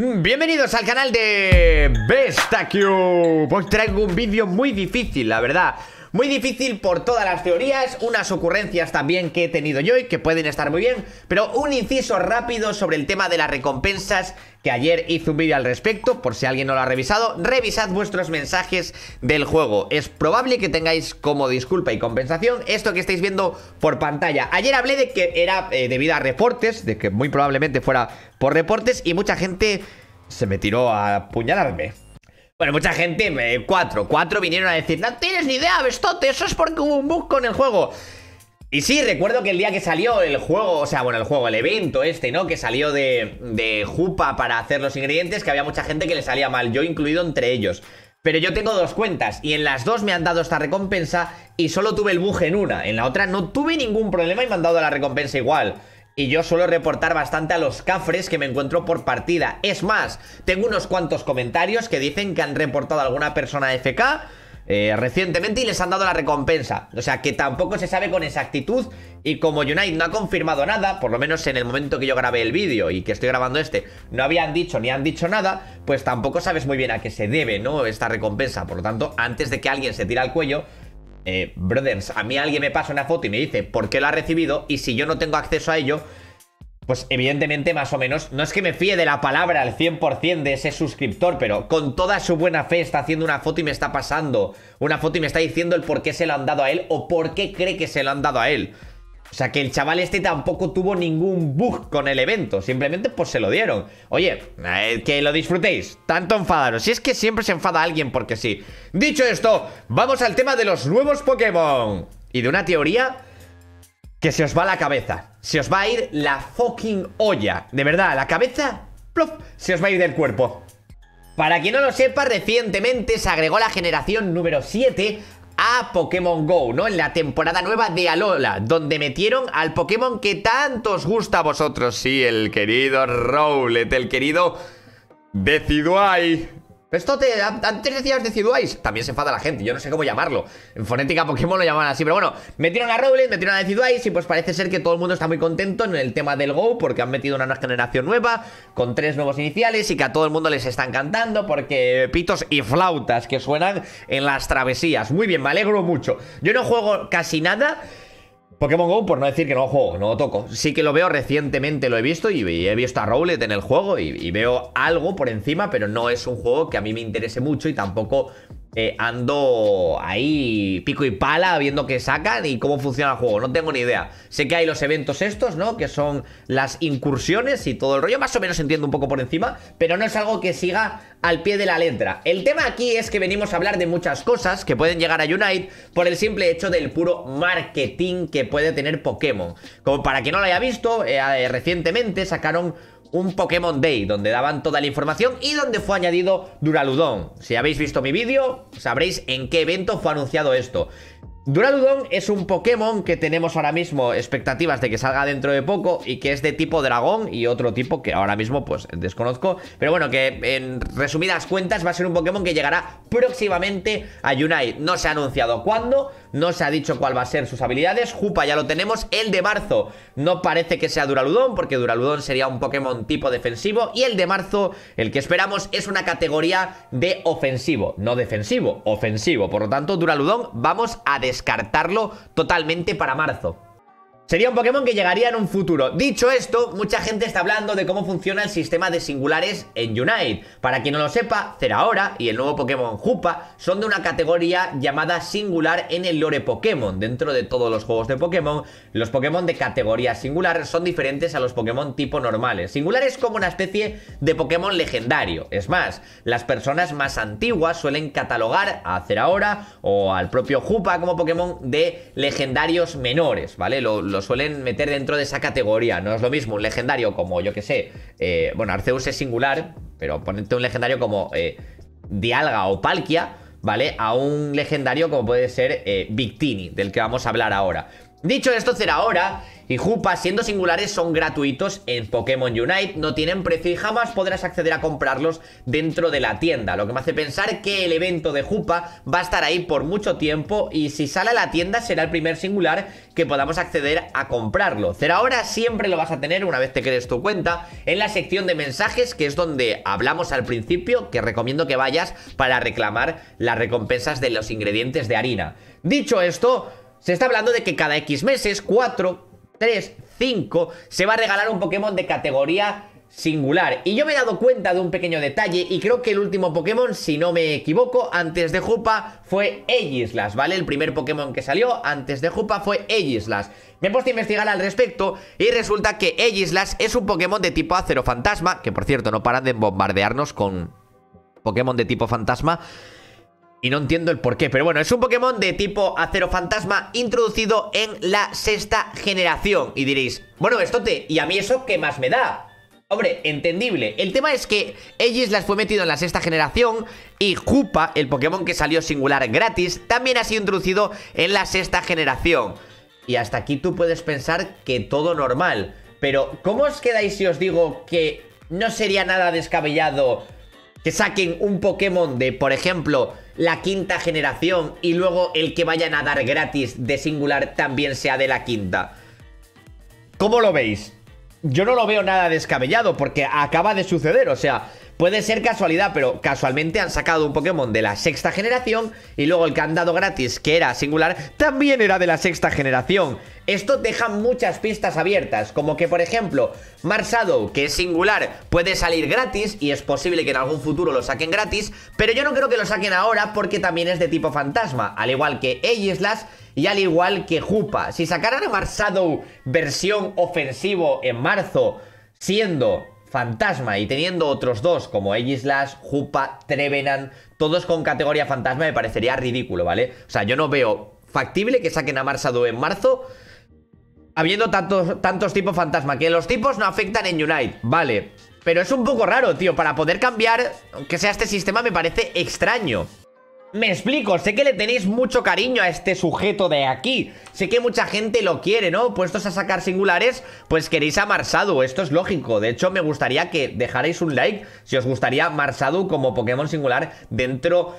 Mm, bienvenidos al canal de Bestacube Hoy traigo un vídeo muy difícil, la verdad muy difícil por todas las teorías, unas ocurrencias también que he tenido yo y que pueden estar muy bien, pero un inciso rápido sobre el tema de las recompensas que ayer hice un vídeo al respecto, por si alguien no lo ha revisado, revisad vuestros mensajes del juego. Es probable que tengáis como disculpa y compensación esto que estáis viendo por pantalla. Ayer hablé de que era eh, debido a reportes, de que muy probablemente fuera por reportes y mucha gente se me tiró a apuñalarme. Bueno, mucha gente, eh, cuatro, cuatro vinieron a decir, no tienes ni idea, Bestote, eso es porque hubo un bug con el juego. Y sí, recuerdo que el día que salió el juego, o sea, bueno, el juego, el evento este, ¿no? Que salió de, de Jupa para hacer los ingredientes, que había mucha gente que le salía mal, yo incluido entre ellos. Pero yo tengo dos cuentas y en las dos me han dado esta recompensa y solo tuve el bug en una. En la otra no tuve ningún problema y me han dado la recompensa igual y yo suelo reportar bastante a los cafres que me encuentro por partida. Es más, tengo unos cuantos comentarios que dicen que han reportado a alguna persona FK eh, recientemente y les han dado la recompensa. O sea que tampoco se sabe con exactitud y como Unite no ha confirmado nada, por lo menos en el momento que yo grabé el vídeo y que estoy grabando este, no habían dicho ni han dicho nada, pues tampoco sabes muy bien a qué se debe, ¿no? Esta recompensa. Por lo tanto, antes de que alguien se tire al cuello, eh, brothers, a mí alguien me pasa una foto y me dice por qué lo ha recibido y si yo no tengo acceso a ello, pues evidentemente más o menos, no es que me fíe de la palabra al 100% de ese suscriptor, pero con toda su buena fe está haciendo una foto y me está pasando una foto y me está diciendo el por qué se lo han dado a él o por qué cree que se lo han dado a él. O sea que el chaval este tampoco tuvo ningún bug con el evento Simplemente pues se lo dieron Oye, eh, que lo disfrutéis Tanto enfadaros Si es que siempre se enfada alguien porque sí Dicho esto, vamos al tema de los nuevos Pokémon Y de una teoría que se os va la cabeza Se os va a ir la fucking olla De verdad, la cabeza plof, se os va a ir del cuerpo para quien no lo sepa, recientemente se agregó la generación número 7 a Pokémon GO, ¿no? En la temporada nueva de Alola, donde metieron al Pokémon que tanto os gusta a vosotros. Sí, el querido Rowlet, el querido Decidueye, esto te, antes decías Deciduais. También se enfada la gente, yo no sé cómo llamarlo. En fonética Pokémon lo llaman así, pero bueno, metieron a Rowling metieron a Deciduais y pues parece ser que todo el mundo está muy contento en el tema del Go porque han metido una generación nueva con tres nuevos iniciales y que a todo el mundo les están cantando porque pitos y flautas que suenan en las travesías. Muy bien, me alegro mucho. Yo no juego casi nada. Pokémon GO, por no decir que no juego, no lo toco. Sí que lo veo recientemente, lo he visto y he visto a Rowlet en el juego y, veo algo por encima, pero no es un juego que a mí me interese mucho y tampoco eh, ando ahí pico y pala viendo qué sacan y cómo funciona el juego. No tengo ni idea. Sé que hay los eventos estos, ¿no? Que son las incursiones y todo el rollo. Más o menos entiendo un poco por encima, pero no es algo que siga al pie de la letra. El tema aquí es que venimos a hablar de muchas cosas que pueden llegar a Unite por el simple hecho del puro marketing que puede tener Pokémon. Como para quien no lo haya visto, eh, eh, recientemente sacaron un Pokémon Day donde daban toda la información y donde fue añadido Duraludon. Si habéis visto mi vídeo, sabréis en qué evento fue anunciado esto. Duraludon es un Pokémon que tenemos ahora mismo expectativas de que salga dentro de poco y que es de tipo dragón y otro tipo que ahora mismo pues desconozco. Pero bueno, que en resumidas cuentas va a ser un Pokémon que llegará próximamente a Unite. No se ha anunciado cuándo, no se ha dicho cuál va a ser sus habilidades. Jupa ya lo tenemos. El de marzo no parece que sea Duraludón, porque Duraludón sería un Pokémon tipo defensivo. Y el de marzo, el que esperamos, es una categoría de ofensivo. No defensivo, ofensivo. Por lo tanto, Duraludón vamos a descartarlo totalmente para marzo. Sería un Pokémon que llegaría en un futuro. Dicho esto, mucha gente está hablando de cómo funciona el sistema de singulares en Unite. Para quien no lo sepa, Cerahora y el nuevo Pokémon Jupa son de una categoría llamada singular en el lore Pokémon. Dentro de todos los juegos de Pokémon, los Pokémon de categoría singular son diferentes a los Pokémon tipo normales. Singular es como una especie de Pokémon legendario. Es más, las personas más antiguas suelen catalogar a Cerahora o al propio Jupa como Pokémon de legendarios menores, ¿vale? lo suelen meter dentro de esa categoría. No es lo mismo un legendario como, yo que sé, eh, bueno, Arceus es singular, pero ponerte un legendario como eh, Dialga o Palkia, ¿vale? A un legendario como puede ser eh, Victini, del que vamos a hablar ahora. Dicho esto, Cerahora y Jupa, siendo singulares, son gratuitos en Pokémon Unite, no tienen precio y jamás podrás acceder a comprarlos dentro de la tienda. Lo que me hace pensar que el evento de Jupa va a estar ahí por mucho tiempo y si sale a la tienda será el primer singular que podamos acceder a comprarlo. Cerahora siempre lo vas a tener una vez te crees tu cuenta en la sección de mensajes, que es donde hablamos al principio, que recomiendo que vayas para reclamar las recompensas de los ingredientes de harina. Dicho esto... Se está hablando de que cada X meses, 4, 3, 5, se va a regalar un Pokémon de categoría singular. Y yo me he dado cuenta de un pequeño detalle y creo que el último Pokémon, si no me equivoco, antes de Jupa fue Aegislas, ¿vale? El primer Pokémon que salió antes de Jupa fue Aegislas. Me he puesto a investigar al respecto y resulta que Aegislas es un Pokémon de tipo acero fantasma, que por cierto no paran de bombardearnos con Pokémon de tipo fantasma... Y no entiendo el por qué. pero bueno, es un Pokémon de tipo acero fantasma introducido en la sexta generación. Y diréis, bueno, estote, ¿y a mí eso qué más me da? Hombre, entendible. El tema es que Aegis las fue metido en la sexta generación y Jupa, el Pokémon que salió singular gratis, también ha sido introducido en la sexta generación. Y hasta aquí tú puedes pensar que todo normal. Pero, ¿cómo os quedáis si os digo que no sería nada descabellado que saquen un Pokémon de, por ejemplo, la quinta generación y luego el que vayan a dar gratis de singular también sea de la quinta. ¿Cómo lo veis? Yo no lo veo nada descabellado porque acaba de suceder, o sea, Puede ser casualidad, pero casualmente han sacado un Pokémon de la sexta generación y luego el que han dado gratis, que era singular, también era de la sexta generación. Esto deja muchas pistas abiertas, como que por ejemplo, Marshadow, que es singular, puede salir gratis y es posible que en algún futuro lo saquen gratis, pero yo no creo que lo saquen ahora porque también es de tipo fantasma, al igual que Aegislash y al igual que Jupa. Si sacaran a Marshadow versión ofensivo en marzo, siendo fantasma y teniendo otros dos como Aegislash, Jupa, Trevenant, todos con categoría fantasma me parecería ridículo, ¿vale? O sea, yo no veo factible que saquen a Marsado en marzo habiendo tantos, tantos tipos fantasma, que los tipos no afectan en Unite, vale. Pero es un poco raro, tío, para poder cambiar, que sea este sistema me parece extraño. Me explico, sé que le tenéis mucho cariño a este sujeto de aquí Sé que mucha gente lo quiere, ¿no? Puestos a sacar singulares, pues queréis a Marsadu Esto es lógico, de hecho me gustaría que dejarais un like Si os gustaría Marsadu como Pokémon singular dentro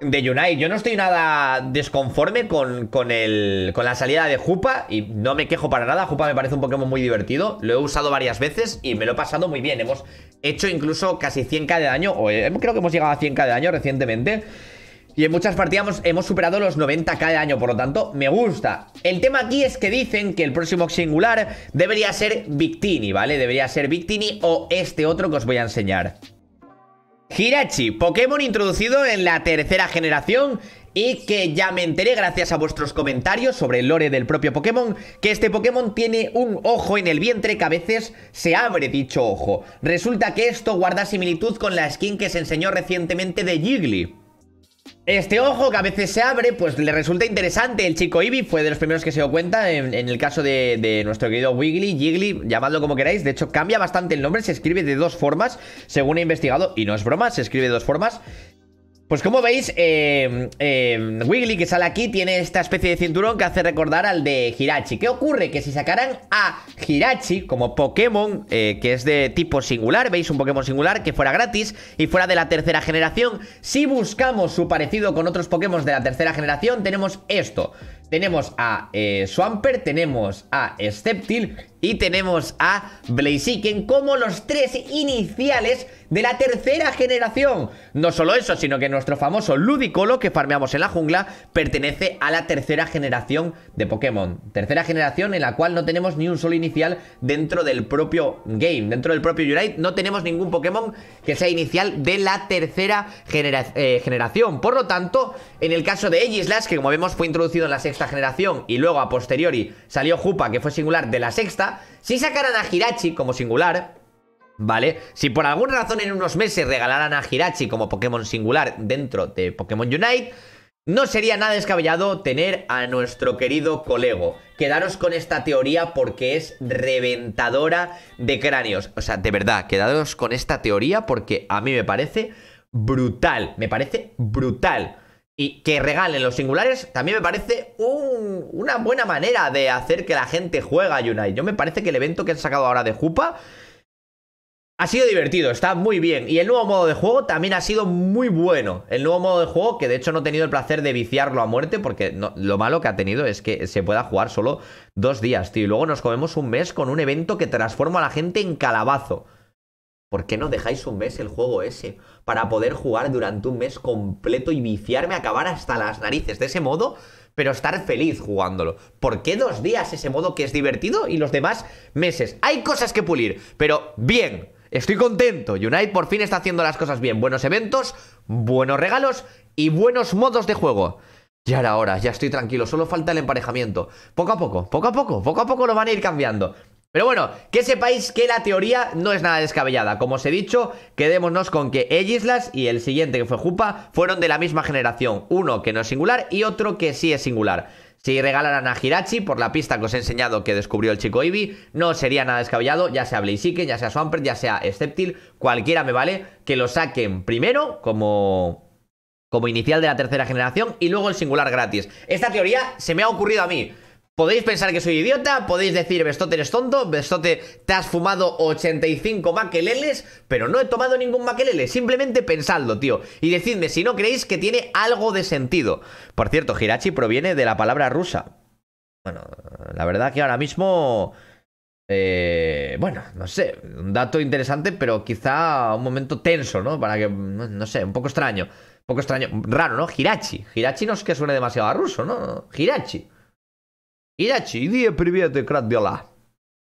de Unite. Yo no estoy nada desconforme con, el, con la salida de Jupa Y no me quejo para nada, Jupa me parece un Pokémon muy divertido Lo he usado varias veces y me lo he pasado muy bien Hemos hecho incluso casi 100k de daño O eh, creo que hemos llegado a 100k de daño recientemente y en muchas partidas hemos, superado los 90 cada año, por lo tanto, me gusta. El tema aquí es que dicen que el próximo singular debería ser Victini, ¿vale? Debería ser Victini o este otro que os voy a enseñar. Hirachi, Pokémon introducido en la tercera generación y que ya me enteré gracias a vuestros comentarios sobre el lore del propio Pokémon que este Pokémon tiene un ojo en el vientre que a veces se abre dicho ojo. Resulta que esto guarda similitud con la skin que se enseñó recientemente de Jiggly. Este ojo que a veces se abre, pues le resulta interesante. El chico Ibi fue de los primeros que se dio cuenta en, el caso de, de, nuestro querido Wiggly, Jiggly, llamadlo como queráis. De hecho, cambia bastante el nombre, se escribe de dos formas, según he investigado, y no es broma, se escribe de dos formas. Pues como veis, eh, eh, Wiggly que sale aquí tiene esta especie de cinturón que hace recordar al de Hirachi. ¿Qué ocurre? Que si sacaran a Hirachi como Pokémon, eh, que es de tipo singular, veis un Pokémon singular que fuera gratis y fuera de la tercera generación, si buscamos su parecido con otros Pokémon de la tercera generación, tenemos esto tenemos a eh, Swamper, tenemos a Sceptil y tenemos a Blaziken como los tres iniciales de la tercera generación. No solo eso, sino que nuestro famoso Ludicolo que farmeamos en la jungla pertenece a la tercera generación de Pokémon. Tercera generación en la cual no tenemos ni un solo inicial dentro del propio game, dentro del propio Unite. No tenemos ningún Pokémon que sea inicial de la tercera eh, generación. Por lo tanto, en el caso de Aegislash, que como vemos fue introducido en la sexta generación y luego a posteriori salió Jupa, que fue singular, de la sexta, si sacaran a Hirachi como singular, ¿vale? Si por alguna razón en unos meses regalaran a Hirachi como Pokémon singular dentro de Pokémon Unite, no sería nada descabellado tener a nuestro querido colego. Quedaros con esta teoría porque es reventadora de cráneos. O sea, de verdad, quedaros con esta teoría porque a mí me parece brutal. Me parece brutal y que regalen los singulares también me parece una buena manera de hacer que la gente juega a Unite. Yo me parece que el evento que han sacado ahora de Jupa ha sido divertido, está muy bien. Y el nuevo modo de juego también ha sido muy bueno. El nuevo modo de juego, que de hecho no he tenido el placer de viciarlo a muerte, porque lo malo que ha tenido es que se pueda jugar solo dos días, tío. Y luego nos comemos un mes con un evento que transforma a la gente en calabazo. ¿Por qué no dejáis un mes el juego ese? Para poder jugar durante un mes completo y viciarme, a acabar hasta las narices de ese modo, pero estar feliz jugándolo. ¿Por qué dos días ese modo que es divertido y los demás meses? Hay cosas que pulir, pero bien, estoy contento. Unite por fin está haciendo las cosas bien. Buenos eventos, buenos regalos y buenos modos de juego. Ya ahora hora, ya estoy tranquilo, solo falta el emparejamiento. Poco a poco, poco a poco, poco a poco lo van a ir cambiando. Pero bueno, que sepáis que la teoría no es nada descabellada. Como os he dicho, quedémonos con que Egislas y el siguiente que fue Jupa fueron de la misma generación. Uno que no es singular y otro que sí es singular. Si regalaran a Hirachi por la pista que os he enseñado que descubrió el chico Ibi, no sería nada descabellado, ya sea Blaziken, ya sea Swampert, ya sea Sceptil, cualquiera me vale, que lo saquen primero como como inicial de la tercera generación y luego el singular gratis. Esta teoría se me ha ocurrido a mí. Podéis pensar que soy idiota, podéis decir, Bestote eres tonto, Bestote te has fumado 85 maqueleles, pero no he tomado ningún maquelele, simplemente pensadlo, tío, y decidme si no creéis que tiene algo de sentido. Por cierto, Hirachi proviene de la palabra rusa. Bueno, la verdad que ahora mismo... Eh, bueno, no sé, un dato interesante, pero quizá un momento tenso, ¿no? Para que, no sé, un poco extraño. Un poco extraño, raro, ¿no? Hirachi. Hirachi no es que suene demasiado a ruso, ¿no? Hirachi. И иди тебе приветы, крат бела.